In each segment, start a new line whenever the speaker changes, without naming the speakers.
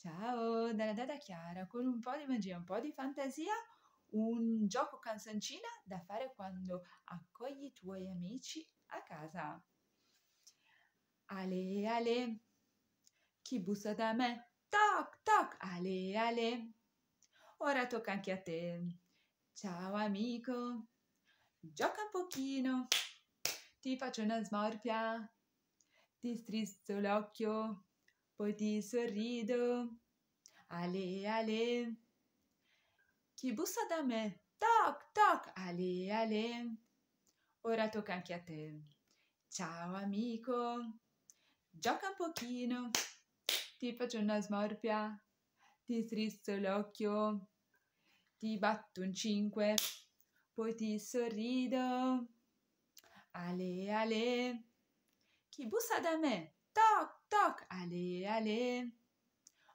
Ciao, dalla Dada Chiara, con un po' di magia, un po' di fantasia, un gioco canzoncina da fare quando accogli i tuoi amici a casa. Ale, ale, chi bussa da me? Toc, toc, ale, ale. Ora tocca anche a te. Ciao amico, gioca un pochino, ti faccio una smorfia, ti strizzo l'occhio poi ti sorrido. Ale, ale. Chi bussa da me? Toc, toc, ale, ale. Ora tocca anche a te. Ciao amico, gioca un pochino, ti faccio una smorpia, ti strizzo l'occhio, ti batto un cinque, poi ti sorrido. Ale, ale, chi bussa da me? Toc, toc, ale, ale.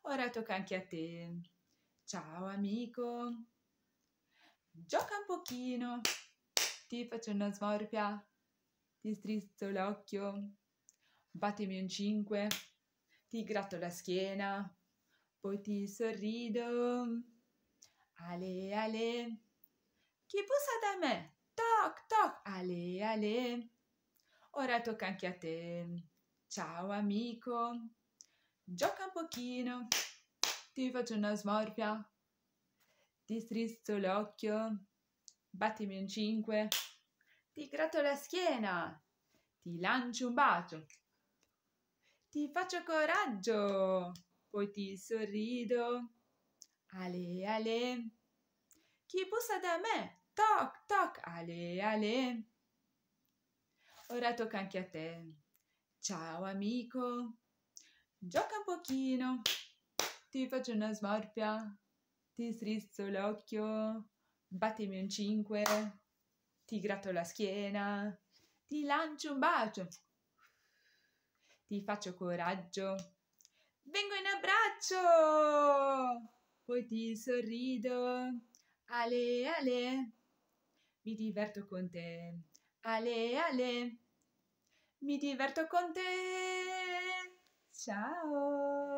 Ora tocca anche a te. Ciao amico. Gioca un pochino. Ti faccio una smorpia. Ti strizzo l'occhio. Battimi un 5. Ti gratto la schiena. Poi ti sorrido. Ale, ale. Chi bussa da me? Toc, toc. Ale, ale. Ora tocca anche a te. Ciao amico, gioca un pochino, ti faccio una smorfia, ti strizzo l'occhio, battimi un cinque, ti gratto la schiena, ti lancio un bacio, ti faccio coraggio, poi ti sorrido, ale ale, chi bussa da me, toc toc, ale ale. Ora tocca anche a te. Ciao amico, gioca un pochino, ti faccio una smorfia, ti strizzo l'occhio, battimi un 5, ti gratto la schiena, ti lancio un bacio, ti faccio coraggio, vengo in abbraccio, poi ti sorrido, ale ale, mi diverto con te, ale ale. Mi diverto con te! Ciao!